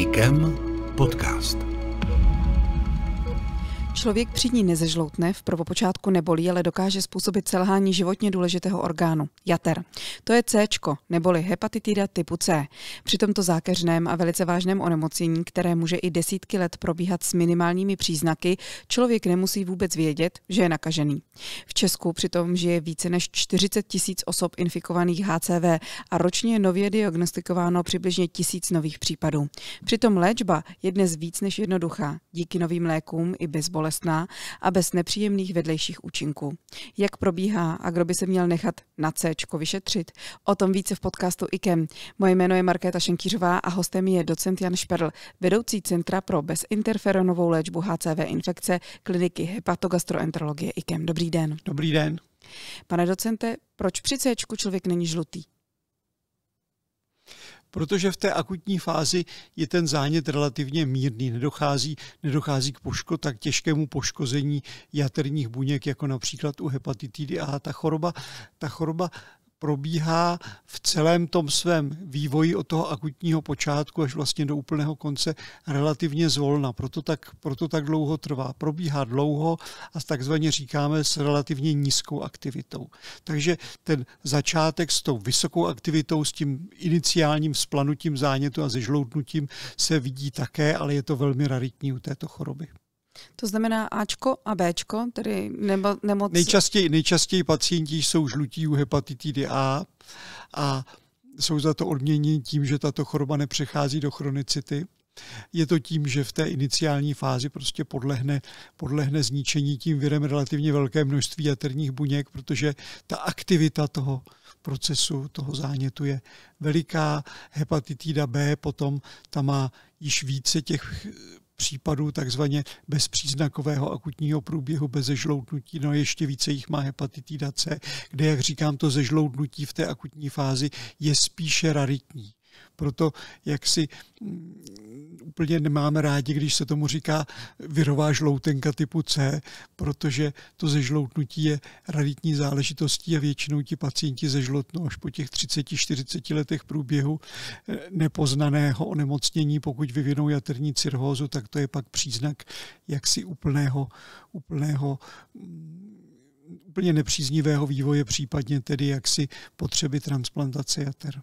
IKEM podcast. Člověk při ní nezežloutne, v prvopočátku nebolí, ale dokáže způsobit selhání životně důležitého orgánu, jater. To je C, neboli hepatitida typu C. Při tomto zákeřném a velice vážném onemocnění, které může i desítky let probíhat s minimálními příznaky, člověk nemusí vůbec vědět, že je nakažený. V Česku přitom žije více než 40 tisíc osob infikovaných HCV a ročně je nově diagnostikováno přibližně tisíc nových případů. Přitom léčba je dnes víc než jednoduchá. Díky novým lékům i bez bolesti bolestná a bez nepříjemných vedlejších účinků. Jak probíhá a kdo by se měl nechat na C vyšetřit? O tom více v podcastu IKEM. Moje jméno je Markéta Šenkýřová a hostem je docent Jan Šperl, vedoucí Centra pro bezinterferonovou léčbu HCV infekce kliniky hepatogastroenterologie IKEM. Dobrý den. Dobrý den. Pane docente, proč při C člověk není žlutý? protože v té akutní fázi je ten zánět relativně mírný, nedochází, nedochází k poško, tak těžkému poškození jaterních buněk, jako například u hepatitidy A. Ta choroba, ta choroba probíhá v celém tom svém vývoji od toho akutního počátku až vlastně do úplného konce relativně zvolna. Proto tak, proto tak dlouho trvá. Probíhá dlouho a takzvaně říkáme s relativně nízkou aktivitou. Takže ten začátek s tou vysokou aktivitou, s tím iniciálním splanutím zánětu a zežloutnutím se vidí také, ale je to velmi raritní u této choroby. To znamená Ačko a Bčko, tedy nebo, nemoc... Nejčastěji, nejčastěji pacienti jsou žlutí u hepatitidy A a jsou za to odměněni tím, že tato choroba nepřechází do chronicity. Je to tím, že v té iniciální fázi prostě podlehne, podlehne zničení tím virem relativně velké množství jaterních buněk, protože ta aktivita toho procesu, toho zánětu je veliká. Hepatitida B potom tam má již více těch případů takzvaně bezpříznakového akutního průběhu bez zežloutnutí, no ještě více jich má hepatitida C, kde, jak říkám, to zežloutnutí v té akutní fázi je spíše raritní. Proto jak si mm, úplně nemáme rádi, když se tomu říká virová žloutenka typu C, protože to zežloutnutí je raditní záležitostí a většinou ti pacienti zežloutnou až po těch 30-40 letech průběhu eh, nepoznaného onemocnění. Pokud vyvinou jaterní cirhózu, tak to je pak příznak jaksi úplného, úplného mm, úplně nepříznivého vývoje, případně tedy jaksi potřeby transplantace jater.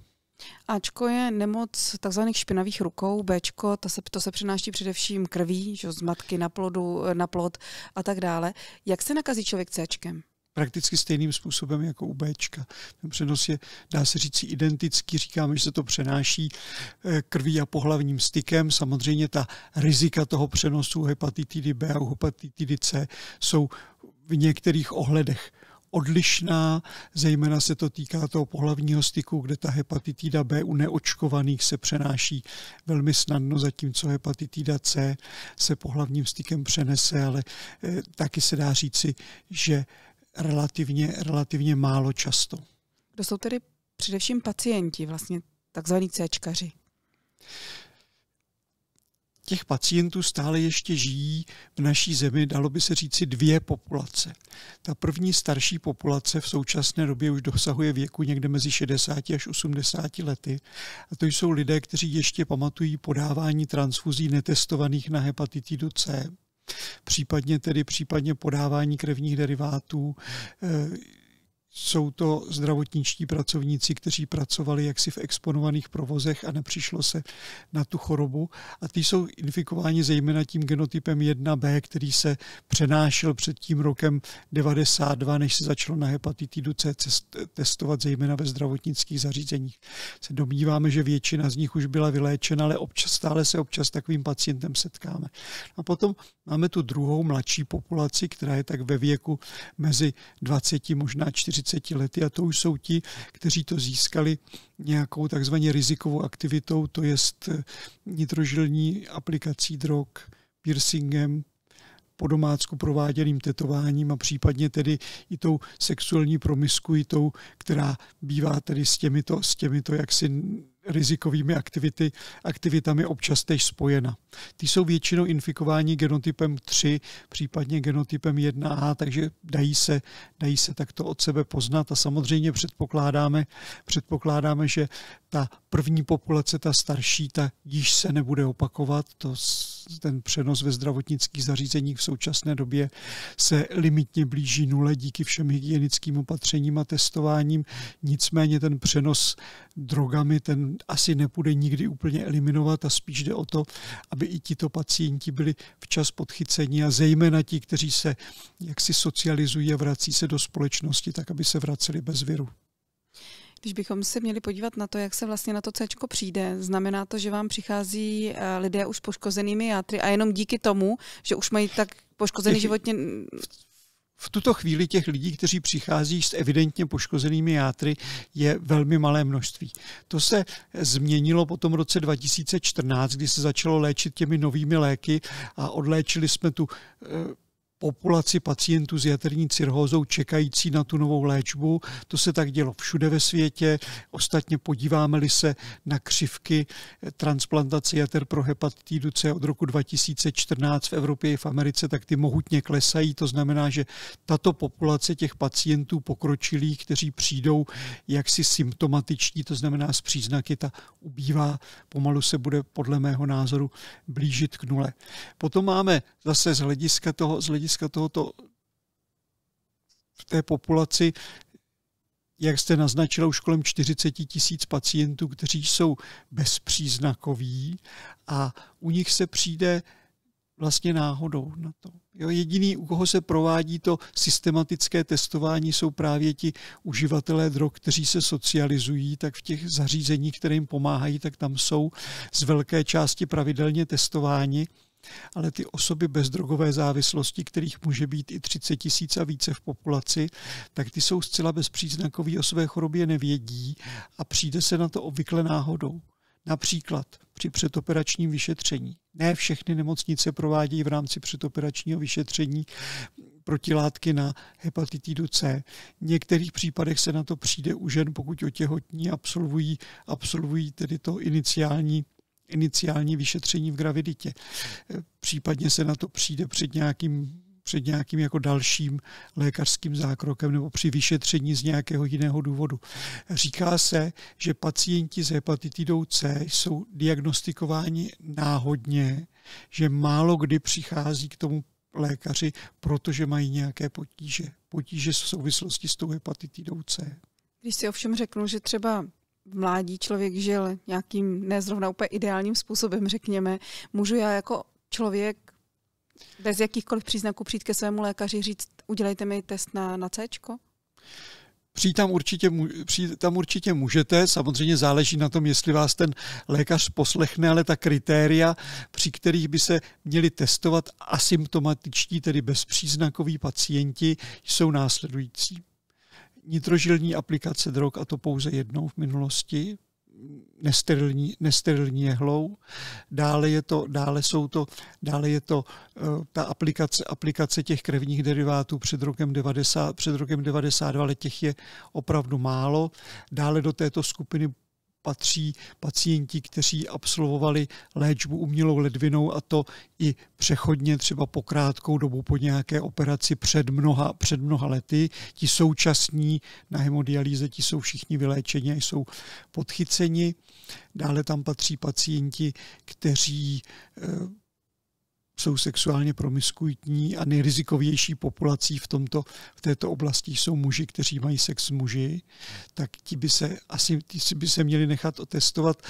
Ačko je nemoc tzv. špinavých rukou, Bčko, to se, to se přenáší především krví, že, z matky na, plodu, na plod a tak dále. Jak se nakazí člověk Cčkem? prakticky stejným způsobem jako u Bčka. Ten přenos je, dá se říct, identický. Říkáme, že se to přenáší eh, krví a pohlavním stykem. Samozřejmě ta rizika toho přenosu hepatitidy B a hepatitidy C jsou v některých ohledech odlišná, zejména se to týká toho pohlavního styku, kde ta hepatitida B u neočkovaných se přenáší velmi snadno, zatímco hepatitida C se pohlavním stykem přenese, ale eh, taky se dá říci, že relativně, relativně málo často. Kdo jsou tedy především pacienti, vlastně takzvaní Cčkaři? těch pacientů stále ještě žijí v naší zemi, dalo by se říci, dvě populace. Ta první starší populace v současné době už dosahuje věku někde mezi 60 až 80 lety. A to jsou lidé, kteří ještě pamatují podávání transfuzí netestovaných na hepatitidu C případně tedy případně podávání krevních derivátů, jsou to zdravotničtí pracovníci, kteří pracovali jaksi v exponovaných provozech a nepřišlo se na tu chorobu. A ty jsou infikováni zejména tím genotypem 1b, který se přenášel před tím rokem 92, než se začalo na hepatitidu C testovat zejména ve zdravotnických zařízeních. Se domníváme, že většina z nich už byla vyléčena, ale občas, stále se občas takovým pacientem setkáme. A potom máme tu druhou mladší populaci, která je tak ve věku mezi 20 možná 40 30 lety a to už jsou ti, kteří to získali nějakou takzvaně rizikovou aktivitou, to jest eh, nitrožilní aplikací drog, piercingem, po domácku prováděným tetováním a případně tedy i tou sexuální promiskuitou, která bývá tedy s těmito, s těmito jaksi rizikovými aktivity, aktivitami občas tež spojena. Ty jsou většinou infikováni genotypem 3, případně genotypem 1A, takže dají se, dají se takto od sebe poznat a samozřejmě předpokládáme, předpokládáme, že ta první populace, ta starší, ta již se nebude opakovat, to ten přenos ve zdravotnických zařízeních v současné době se limitně blíží nule díky všem hygienickým opatřením a testováním. Nicméně ten přenos drogami, ten asi nepůjde nikdy úplně eliminovat a spíš jde o to, aby i tito pacienti byli včas podchyceni a zejména ti, kteří se jaksi socializují a vrací se do společnosti, tak aby se vraceli bez viru. Když bychom se měli podívat na to, jak se vlastně na to C přijde, znamená to, že vám přichází eh, lidé už poškozenými játry a jenom díky tomu, že už mají tak poškozený životně... V tuto chvíli těch lidí, kteří přichází s evidentně poškozenými játry, je velmi malé množství. To se změnilo po tom roce 2014, kdy se začalo léčit těmi novými léky a odléčili jsme tu eh, populaci pacientů s jaterní cirhózou čekající na tu novou léčbu. To se tak dělo všude ve světě. Ostatně podíváme-li se na křivky eh, transplantace jater pro hepatitidu C od roku 2014 v Evropě i v Americe, tak ty mohutně klesají. To znamená, že tato populace těch pacientů pokročilých, kteří přijdou jaksi symptomatiční, to znamená s příznaky, ta ubývá, pomalu se bude podle mého názoru blížit k nule. Potom máme zase z hlediska toho, z hlediska hlediska tohoto v té populaci, jak jste naznačila, už kolem 40 tisíc pacientů, kteří jsou bezpříznakoví a u nich se přijde vlastně náhodou na to. Jo, jediný, u koho se provádí to systematické testování, jsou právě ti uživatelé drog, kteří se socializují, tak v těch zařízeních, které jim pomáhají, tak tam jsou z velké části pravidelně testováni ale ty osoby bez drogové závislosti, kterých může být i 30 tisíc a více v populaci, tak ty jsou zcela bezpříznakový o své chorobě nevědí a přijde se na to obvykle náhodou. Například při předoperačním vyšetření. Ne všechny nemocnice provádějí v rámci předoperačního vyšetření protilátky na hepatitidu C. V některých případech se na to přijde u žen, pokud otěhotní absolvují, absolvují tedy to iniciální iniciální vyšetření v graviditě. Případně se na to přijde před nějakým před nějakým jako dalším lékařským zákrokem nebo při vyšetření z nějakého jiného důvodu. Říká se, že pacienti s hepatitidou C jsou diagnostikováni náhodně, že málo kdy přichází k tomu lékaři, protože mají nějaké potíže. Potíže v souvislosti s tou hepatitidou C. Když si ovšem řeknu, že třeba v mládí člověk žil nějakým nezrovna úplně ideálním způsobem, řekněme, můžu já jako člověk bez jakýchkoliv příznaků přijít ke svému lékaři říct, udělejte mi test na, na C? Přijít tam, určitě, přijít tam určitě můžete, samozřejmě záleží na tom, jestli vás ten lékař poslechne, ale ta kritéria, při kterých by se měli testovat asymptomatičtí, tedy bezpříznakoví pacienti, jsou následující nitrožilní aplikace drog, a to pouze jednou v minulosti, nesterilní, nesterilní jehlou. Dále, je to, dále, jsou to, dále je to uh, ta aplikace, aplikace těch krevních derivátů před rokem, 90, před rokem 92, ale těch je opravdu málo. Dále do této skupiny patří pacienti, kteří absolvovali léčbu umělou ledvinou a to i přechodně třeba po krátkou dobu po nějaké operaci před mnoha, před mnoha lety. Ti současní na hemodialýze, ti jsou všichni vyléčeni a jsou podchyceni. Dále tam patří pacienti, kteří eh, jsou sexuálně promiskuitní a nejrizikovější populací v, tomto, v této oblasti jsou muži, kteří mají sex s muži, tak ti by se, asi, ti by se měli nechat otestovat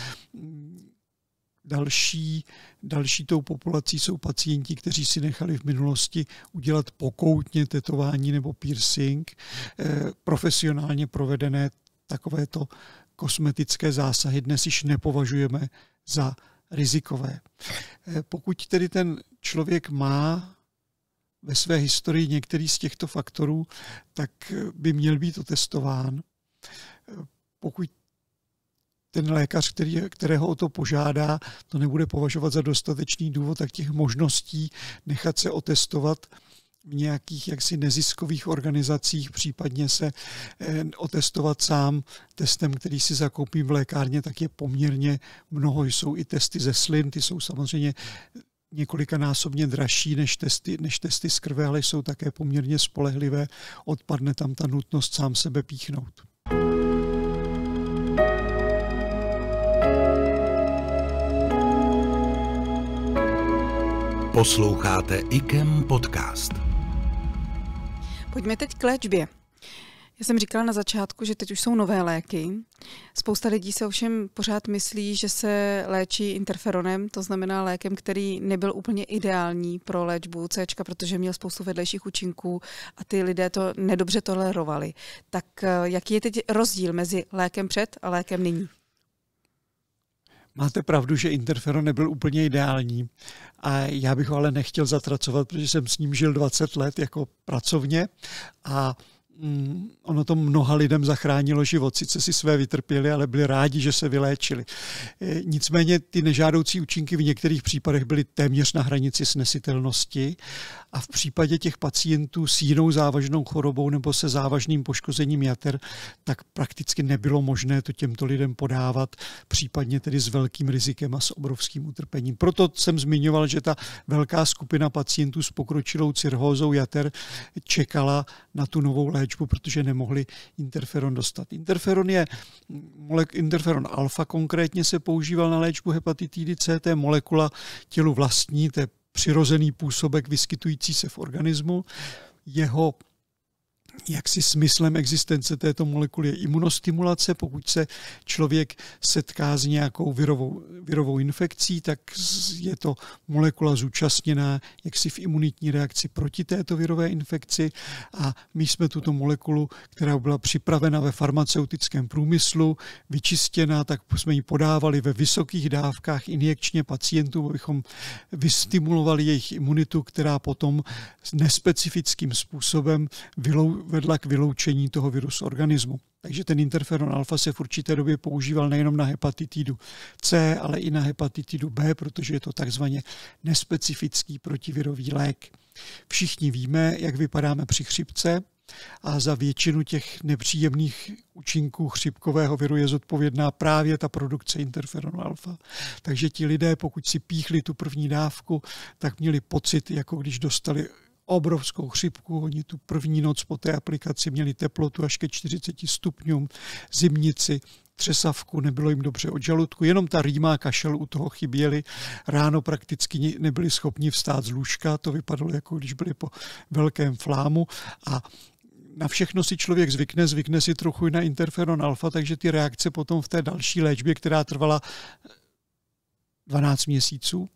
Další, další tou populací jsou pacienti, kteří si nechali v minulosti udělat pokoutně tetování nebo piercing, eh, profesionálně provedené takovéto kosmetické zásahy dnes již nepovažujeme za rizikové. Eh, pokud tedy ten člověk má ve své historii některý z těchto faktorů, tak eh, by měl být otestován. Eh, pokud ten lékař, který, kterého o to požádá, to nebude považovat za dostatečný důvod, tak těch možností nechat se otestovat nějakých jaksi neziskových organizacích, případně se eh, otestovat sám testem, který si zakoupím v lékárně, tak je poměrně mnoho. Jsou i testy ze slin, ty jsou samozřejmě několikanásobně dražší než testy, než testy z krve, ale jsou také poměrně spolehlivé. Odpadne tam ta nutnost sám sebe píchnout. Posloucháte IKEM podcast. Pojďme teď k léčbě. Já jsem říkala na začátku, že teď už jsou nové léky. Spousta lidí se ovšem pořád myslí, že se léčí interferonem, to znamená lékem, který nebyl úplně ideální pro léčbu C, protože měl spoustu vedlejších účinků a ty lidé to nedobře tolerovali. Tak eh, jaký je teď rozdíl mezi lékem před a lékem nyní? Máte pravdu, že interferon nebyl úplně ideální a já bych ho ale nechtěl zatracovat, protože jsem s ním žil 20 let jako pracovně a Mm, ono to mnoha lidem zachránilo život. Sice si své vytrpěli, ale byli rádi, že se vyléčili. E, nicméně ty nežádoucí účinky v některých případech byly téměř na hranici snesitelnosti a v případě těch pacientů s jinou závažnou chorobou nebo se závažným poškozením jater, tak prakticky nebylo možné to těmto lidem podávat, případně tedy s velkým rizikem a s obrovským utrpením. Proto jsem zmiňoval, že ta velká skupina pacientů s pokročilou cirhózou jater čekala na tu novou léčbu léčbu, protože nemohli interferon dostat. Interferon je, interferon alfa konkrétně se používal na léčbu hepatitidy C, to je molekula tělu vlastní, to je přirozený působek vyskytující se v organismu. Jeho jaksi smyslem existence této molekuly je imunostimulace. Pokud se člověk setká s nějakou virovou, virovou infekcí, tak je to molekula zúčastněná jaksi v imunitní reakci proti této virové infekci a my jsme tuto molekulu, která byla připravena ve farmaceutickém průmyslu, vyčištěná, tak jsme ji podávali ve vysokých dávkách injekčně pacientům, abychom vystimulovali jejich imunitu, která potom nespecifickým způsobem vylou, vedla k vyloučení toho viru z organismu. Takže ten interferon alfa se v určité době používal nejenom na hepatitidu C, ale i na hepatitidu B, protože je to takzvaně nespecifický protivirový lék. Všichni víme, jak vypadáme při chřipce, a za většinu těch nepříjemných účinků chřipkového viru je zodpovědná právě ta produkce interferonu alfa. Takže ti lidé, pokud si píchli tu první dávku, tak měli pocit, jako když dostali obrovskou chřipku. Oni tu první noc po té aplikaci měli teplotu až ke 40 stupňům, zimnici, třesavku, nebylo jim dobře od žaludku, jenom ta rýma kašel u toho chyběly. Ráno prakticky nebyli schopni vstát z lůžka, to vypadalo jako když byli po velkém flámu a na všechno si člověk zvykne, zvykne si trochu i na interferon alfa, takže ty reakce potom v té další léčbě, která trvala 12 měsíců,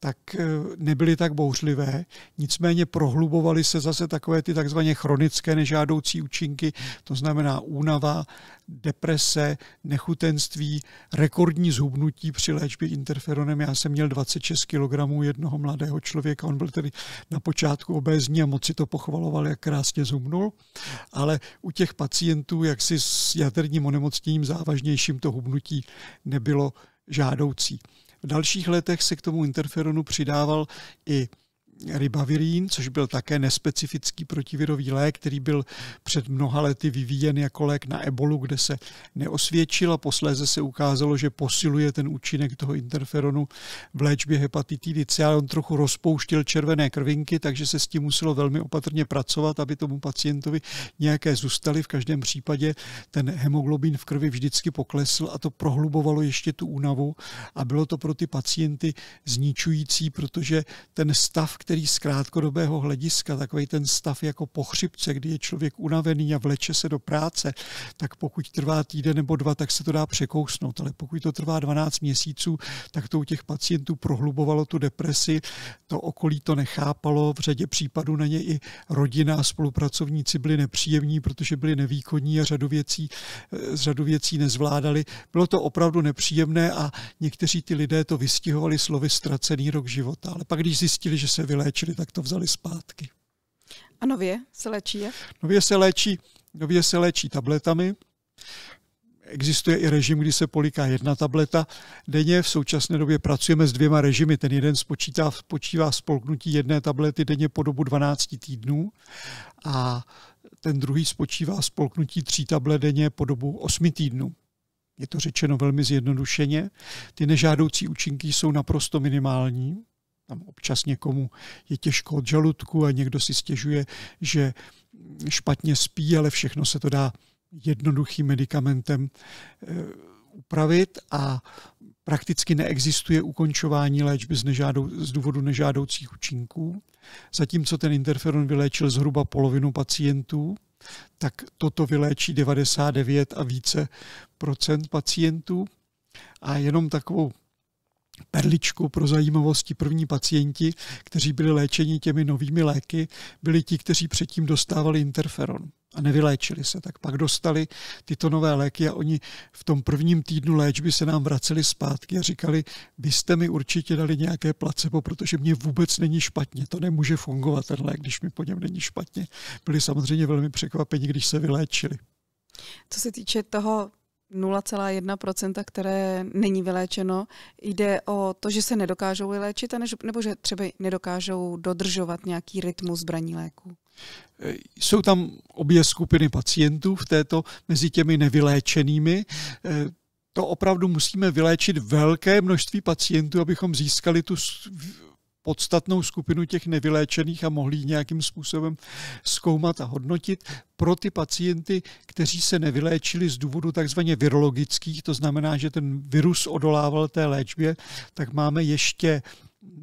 tak eh, nebyly tak bouřlivé, nicméně prohlubovaly se zase takové ty takzvaně chronické nežádoucí účinky, to znamená únava, deprese, nechutenství, rekordní zhubnutí při léčbě interferonem. Já jsem měl 26 kg jednoho mladého člověka, on byl tedy na počátku obézní a moc si to pochvaloval, jak krásně zhubnul, ale u těch pacientů, jak si s jaterním onemocněním závažnějším to hubnutí nebylo žádoucí. V dalších letech se k tomu interferonu přidával i ribavirín, což byl také nespecifický protivirový lék, který byl před mnoha lety vyvíjen jako lék na ebolu, kde se neosvědčil a posléze se ukázalo, že posiluje ten účinek toho interferonu v léčbě hepatitidy C, ale on trochu rozpouštěl červené krvinky, takže se s tím muselo velmi opatrně pracovat, aby tomu pacientovi nějaké zůstaly. V každém případě ten hemoglobin v krvi vždycky poklesl a to prohlubovalo ještě tu únavu a bylo to pro ty pacienty zničující, protože ten stav, který který z krátkodobého hlediska, takový ten stav jako chřipce, kdy je člověk unavený a vleče se do práce, tak pokud trvá týden nebo dva, tak se to dá překousnout. Ale pokud to trvá 12 měsíců, tak to u těch pacientů prohlubovalo tu depresi, to okolí to nechápalo, v řadě případů na ně i rodina a spolupracovníci byli nepříjemní, protože byli nevýkonní a řadu věcí, z eh, řadu věcí nezvládali. Bylo to opravdu nepříjemné a někteří ty lidé to vystihovali slovy ztracený rok života. Ale pak, když zjistili, že se vyléčili, tak to vzali zpátky. A nově se léčí jak? Nově se léčí, nově se léčí tabletami. Existuje i režim, kdy se poliká jedna tableta. Denně v současné době pracujeme s dvěma režimy. Ten jeden spočítá, spočívá spolknutí jedné tablety denně po dobu 12 týdnů a ten druhý spočívá spolknutí tří tablet denně po dobu 8 týdnů. Je to řečeno velmi zjednodušeně. Ty nežádoucí účinky jsou naprosto minimální. Tam občas někomu je těžko od žaludku a někdo si stěžuje, že špatně spí, ale všechno se to dá jednoduchým medicamentem eh, upravit a prakticky neexistuje ukončování léčby z, nežádou, z důvodu nežádoucích účinků. Zatímco ten interferon vyléčil zhruba polovinu pacientů, tak toto vyléčí 99 a více procent pacientů. A jenom takovou perličku pro zajímavosti první pacienti, kteří byli léčeni těmi novými léky, byli ti, kteří předtím dostávali interferon a nevyléčili se. Tak pak dostali tyto nové léky a oni v tom prvním týdnu léčby se nám vraceli zpátky a říkali, vy jste mi určitě dali nějaké placebo, protože mě vůbec není špatně. To nemůže fungovat ten lék, když mi po něm není špatně. Byli samozřejmě velmi překvapeni, když se vyléčili. Co se týče toho 0,1%, které není vyléčeno, jde o to, že se nedokážou vyléčit, nebo že třeba nedokážou dodržovat nějaký rytmus braní léku? E, jsou tam obě skupiny pacientů v této, mezi těmi nevyléčenými. E, to opravdu musíme vyléčit velké množství pacientů, abychom získali tu podstatnou skupinu těch nevyléčených a mohli ji nějakým způsobem zkoumat a hodnotit. Pro ty pacienty, kteří se nevyléčili z důvodu takzvaně virologických, to znamená, že ten virus odolával té léčbě, tak máme ještě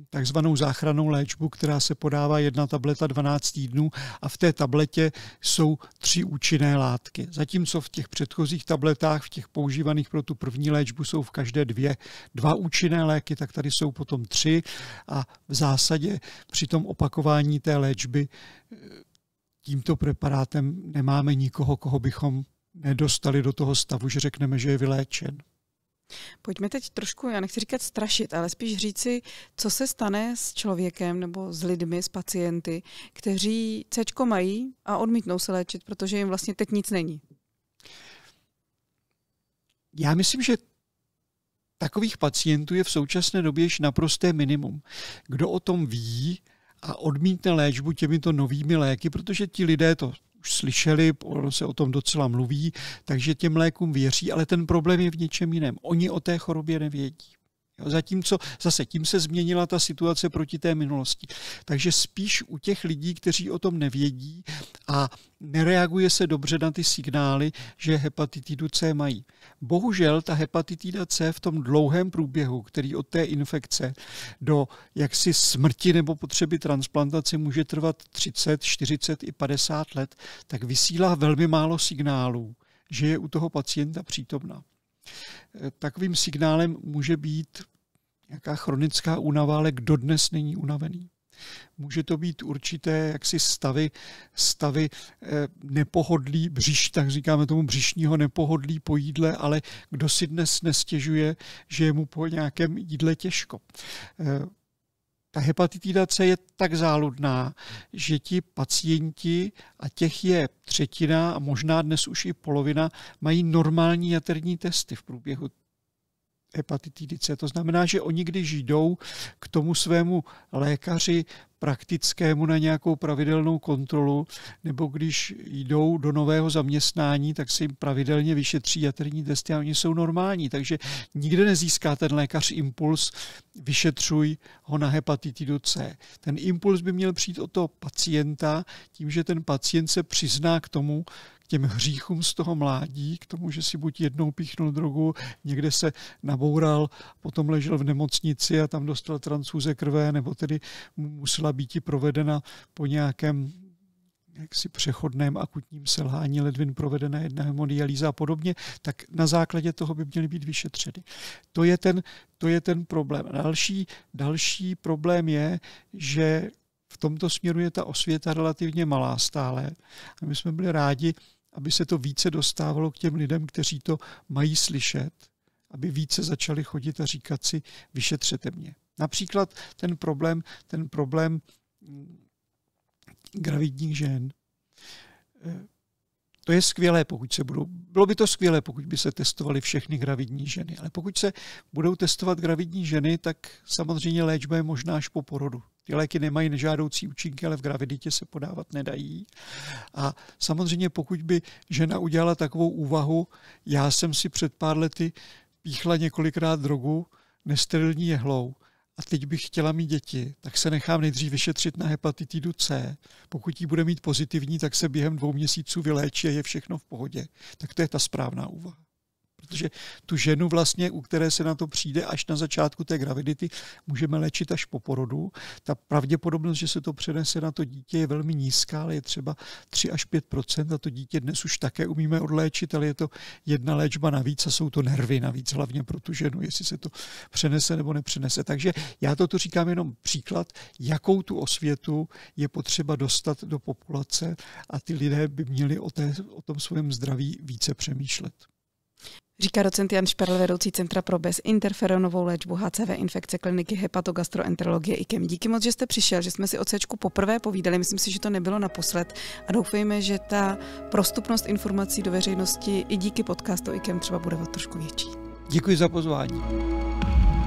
takzvanou záchranou léčbu, která se podává jedna tableta 12 týdnů a v té tabletě jsou tři účinné látky. Zatímco v těch předchozích tabletách, v těch používaných pro tu první léčbu, jsou v každé dvě dva účinné léky, tak tady jsou potom tři a v zásadě při tom opakování té léčby eh, tímto preparátem nemáme nikoho, koho bychom nedostali do toho stavu, že řekneme, že je vyléčen. Pojďme teď trošku, já nechci říkat strašit, ale spíš říci, co se stane s člověkem nebo s lidmi, s pacienty, kteří C mají a odmítnou se léčit, protože jim vlastně teď nic není. Já myslím, že takových pacientů je v současné době již naprosté minimum. Kdo o tom ví a odmítne léčbu těmito novými léky, protože ti lidé to už slyšeli, ono se o tom docela mluví, takže těm lékům věří, ale ten problém je v něčem jiném. Oni o té chorobě nevědí. zatímco zase tím se změnila ta situace proti té minulosti. Takže spíš u těch lidí, kteří o tom nevědí a nereaguje se dobře na ty signály, že hepatitidu C mají. Bohužel ta hepatitida C v tom dlouhém průběhu, který od té infekce do jaksi smrti nebo potřeby transplantace může trvat 30, 40 i 50 let, tak vysílá velmi málo signálů, že je u toho pacienta přítomna. Eh, takovým signálem může být nějaká chronická únava, ale kdo dnes není unavený. Může to být určité jaksi stavy, stavy eh, nepohodlí, břiš, tak říkáme tomu břišního nepohodlí po jídle, ale kdo si dnes nestěžuje, že je mu po nějakém jídle těžko eh, ta hepatitida C je tak záludná, že ti pacienti, a těch je třetina a možná dnes už i polovina, mají normální jaterní testy v průběhu hepatitidy C. To znamená, že oni, když jdou k tomu svému lékaři praktickému na nějakou pravidelnou kontrolu, nebo když jdou do nového zaměstnání, tak se jim pravidelně vyšetří jaterní testy a oni jsou normální. Takže nikde nezíská ten lékař impuls, vyšetřuj ho na hepatitidu C. Ten impuls by měl přijít od toho pacienta, tím, že ten pacient se přizná k tomu, těm hříchům z toho mládí, k tomu, že si buď jednou píchnul drogu, někde se naboural, potom ležel v nemocnici a tam dostal transfuze krve, nebo tedy musela být i provedena po nějakém jaksi přechodném akutním selhání ledvin provedena jedna hemodialýza a podobně, tak na základě toho by měly být vyšetřeny. To je ten, to je ten problém. další, další problém je, že v tomto směru je ta osvěta relativně malá stále. A my jsme byli rádi, aby se to více dostávalo k těm lidem, kteří to mají slyšet, aby více začali chodit a říkat si, vyšetřete mě. Například ten problém, ten problém mm, gravidních žen. Eh, to je skvělé, pokud se budou, bylo by to skvělé, pokud by se testovaly všechny gravidní ženy, ale pokud se budou testovat gravidní ženy, tak samozřejmě léčba je možná až po porodu. Ty léky nemají nežádoucí účinky, ale v graviditě se podávat nedají. A samozřejmě pokud by žena udělala takovou úvahu, já jsem si před pár lety píchla několikrát drogu nesterilní jehlou, a teď bych chtěla mít děti, tak se nechám nejdřív vyšetřit na hepatitidu C. Pokud ji bude mít pozitivní, tak se během dvou měsíců vyléčí a je všechno v pohodě. Tak to je ta správná úvaha protože tu ženu vlastně, u které se na to přijde až na začátku té gravidity, můžeme léčit až po porodu. Ta pravděpodobnost, že se to přenese na to dítě je velmi nízká, ale je třeba 3 až 5 a to dítě dnes už také umíme odléčit, ale je to jedna léčba navíc a jsou to nervy navíc, hlavně pro tu ženu, jestli se to přenese nebo nepřenese. Takže já toto říkám jenom příklad, jakou tu osvětu je potřeba dostat do populace a ty lidé by měli o, té, o tom svém zdraví více přemýšlet. Říká docent Jan Šperl, vedoucí Centra pro bezinterferonovou léčbu HCV infekce kliniky hepatogastroenterologie IKEM. Díky moc, že jste přišel, že jsme si o C poprvé povídali, myslím si, že to nebylo naposled a doufejme, že ta prostupnost informací do veřejnosti i díky podcastu IKEM třeba bude o trošku větší. Děkuji za pozvání.